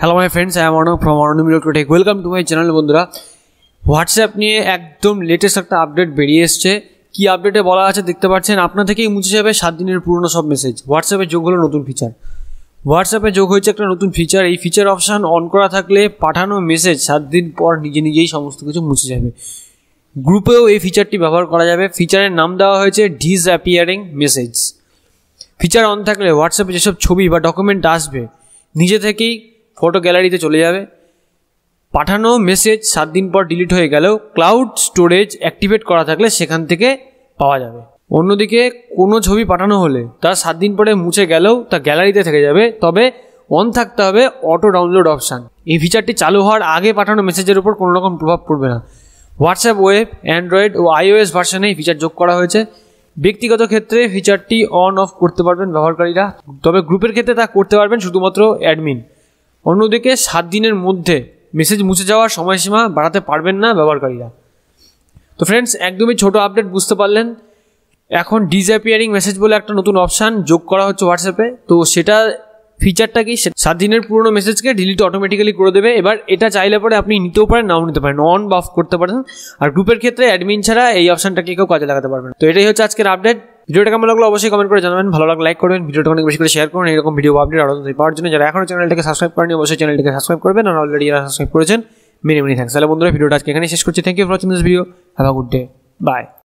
hello my friends I am Arnab from Arnab tech welcome to my channel বন্ধুরা WhatsApp নিয়ে একদম latest একটা update বেরিয়ে এসছে কী আপডেটে বলা আছে দেখতে পাচ্ছেন আপনার থেকেই মুছে যাবে সাত দিনের পুরনো সব মেসেজ হোয়াটসঅ্যাপে যোগ হলো নতুন ফিচার হোয়াটসঅ্যাপে যোগ হয়েছে একটা নতুন ফিচার এই ফিচার অপশান অন করা থাকলে পাঠানো মেসেজ সাত দিন পর নিজে নিজেই সমস্ত কিছু মুছে যাবে গ্রুপেও এই ফিচারটি ব্যবহার করা যাবে ফিচারের নাম দেওয়া হয়েছে disappearing message feature on থাকলে হোয়াটসঅ্যাপে যেসব ছবি বা ডকুমেন্ট আসবে নিজে থেকেই ফটো গ্যালারিতে চলে যাবে পাঠানো মেসেজ সাত দিন পর ডিলিট হয়ে গেলেও ক্লাউড স্টোরেজ অ্যাক্টিভেট করা থাকলে সেখান থেকে পাওয়া যাবে অন্যদিকে কোনো ছবি পাঠানো হলে তা সাত দিন পরে মুছে গেলেও তা গ্যালারিতে থেকে যাবে তবে অন থাকতে হবে অটো ডাউনলোড অপশান এই ফিচারটি চালু হওয়ার আগে পাঠানো মেসেজের উপর কোনো রকম প্রভাব পড়বে না হোয়াটসঅ্যাপ ওয়েব অ্যান্ড্রয়েড ও আইওএস ভার্সনে এই ফিচার যোগ করা হয়েছে ব্যক্তিগত ক্ষেত্রে ফিচারটি অন অফ করতে পারবেন ব্যবহারকারীরা তবে গ্রুপের ক্ষেত্রে তা করতে পারবেন শুধুমাত্র অ্যাডমিন অন্যদিকে সাত দিনের মধ্যে মেসেজ মুছে যাওয়ার সময়সীমা বাড়াতে পারবেন না ব্যবহারকারীরা তো ফ্রেন্ডস একদমই ছোট আপডেট বুঝতে পারলেন এখন ডিসঅ্যাপিয়ারিং মেসেজ বলে একটা নতুন অপশান যোগ করা হচ্ছে হোয়াটসঅ্যাপে তো সেটা ফিচারটা কি সাত দিনের পুরনো মেসেজকে ডিলিট অটোমেটিক্যালি করে দেবে এবার এটা চাইলে পরে আপনি নিতেও পারেন নাও নিতে পারেন অন বা অফ করতে পারেন আর গ্রুপের ক্ষেত্রে অ্যাডমিন ছাড়া এই অপশানটাকে কেউ কাজে লাগাতে পারবেন তো এটাই হচ্ছে আজকের আপডেট ভিডিওটা কেমন লাগলো অবশ্যই কমেন্ট করে জানাবেন ভালো লাগলে লাইক করবেন ভিডিওটা অনেক বেশি করে শেয়ার করুন এরকম ভিডিও আপডেট আরও পাওয়ার জন্য যারা এখনও চ্যানেলটাকে সাবস্ক্রাইব করেনি অবশ্যই চ্যানেলটাকে সাবস্ক্রাইব করবেন আর অলরেডি যারা সাবস্ক্রাইব করেছেন মিনি মিনি থ্যাংক তাহলে বন্ধুরা ভিডিওটা আজকে এখানে শেষ করছি thank you for watching this video have a good day by